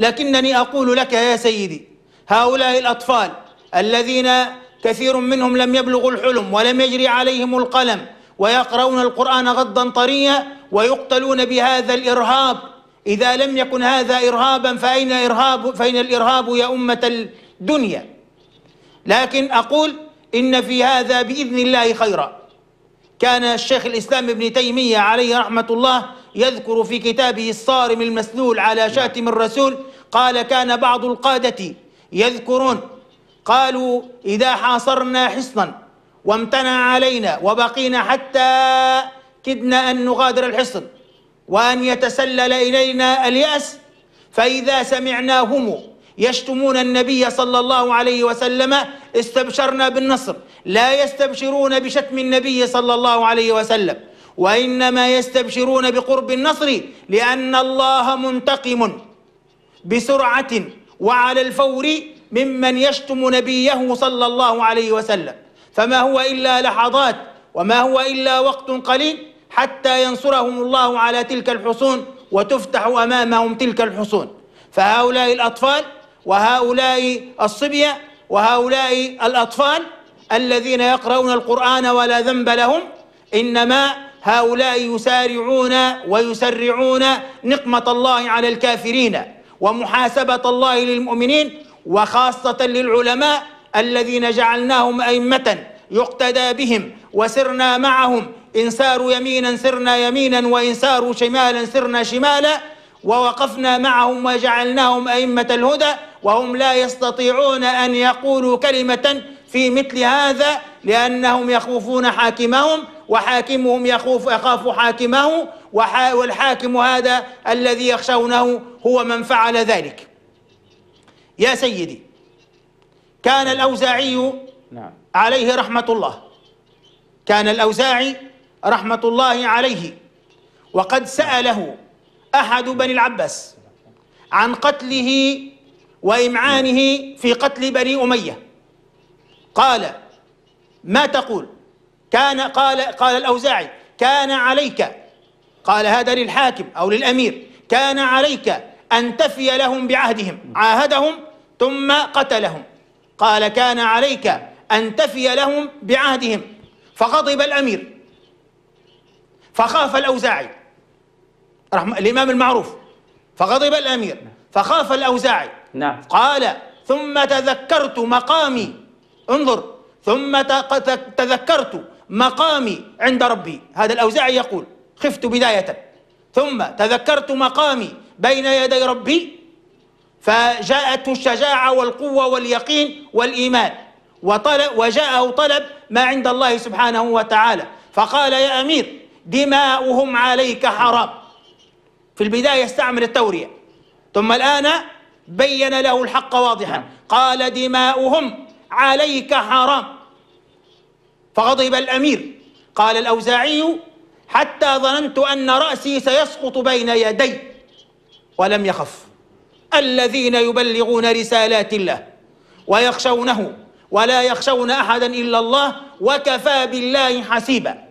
لكنني أقول لك يا سيدي هؤلاء الأطفال الذين كثير منهم لم يبلغوا الحلم ولم يجري عليهم القلم ويقرؤون القرآن غضا طريا ويقتلون بهذا الإرهاب إذا لم يكن هذا إرهابا فأين إرهاب فأين الإرهاب يا أمة الدنيا لكن أقول إن في هذا بإذن الله خيرا كان الشيخ الإسلام ابن تيمية عليه رحمة الله يذكر في كتابه الصارم المسلول على شاتم الرسول قال كان بعض القادة يذكرون قالوا إذا حاصرنا حصنا وامتنع علينا وبقينا حتى كدنا أن نغادر الحصن وأن يتسلل إلينا اليأس فإذا سمعناهم يشتمون النبي صلى الله عليه وسلم استبشرنا بالنصر لا يستبشرون بشتم النبي صلى الله عليه وسلم وإنما يستبشرون بقرب النصر لأن الله منتقم بسرعة وعلى الفور ممن يشتم نبيه صلى الله عليه وسلم فما هو إلا لحظات وما هو إلا وقت قليل حتى ينصرهم الله على تلك الحصون وتفتح أمامهم تلك الحصون فهؤلاء الأطفال وهؤلاء الصبية وهؤلاء الأطفال الذين يقرؤون القرآن ولا ذنب لهم إنما هؤلاء يسارعون ويسرعون نقمة الله على الكافرين ومحاسبة الله للمؤمنين وخاصة للعلماء الذين جعلناهم أئمة يقتدى بهم وسرنا معهم إن ساروا يمينا سرنا يمينا وإن ساروا شمالا سرنا شمالا ووقفنا معهم وجعلناهم أئمة الهدى وهم لا يستطيعون أن يقولوا كلمة في مثل هذا لأنهم يخوفون حاكمهم وحاكمهم يخوف يخاف حاكمه والحاكم هذا الذي يخشونه هو من فعل ذلك يا سيدي كان الأوزاعي نعم. عليه رحمة الله كان الأوزاعي رحمة الله عليه وقد سأله أحد بني العباس عن قتله وإمعانه في قتل بني أمية قال ما تقول كان قال قال الأوزاعي كان عليك قال هذا للحاكم أو للأمير كان عليك أن تفي لهم بعهدهم عاهدهم ثم قتلهم قال كان عليك أن تفي لهم بعهدهم فغضب الأمير فخاف الأوزاعي رحمة الإمام المعروف فغضب الأمير فخاف الأوزاعي نعم. قال ثم تذكرت مقامي انظر ثم تذكرت مقامي عند ربي هذا الأوزاعي يقول خفت بداية ثم تذكرت مقامي بين يدي ربي فجاءته الشجاعة والقوة واليقين والإيمان وطلب وجاءه طلب ما عند الله سبحانه وتعالى فقال يا أمير دماؤهم عليك حرام في البداية استعمل التورية ثم الآن بين له الحق واضحا قال دماؤهم عليك حرام فغضب الأمير قال الأوزاعي حتى ظننت أن رأسي سيسقط بين يدي ولم يخف الذين يبلغون رسالات الله ويخشونه ولا يخشون أحدا إلا الله وكفى بالله حسيبا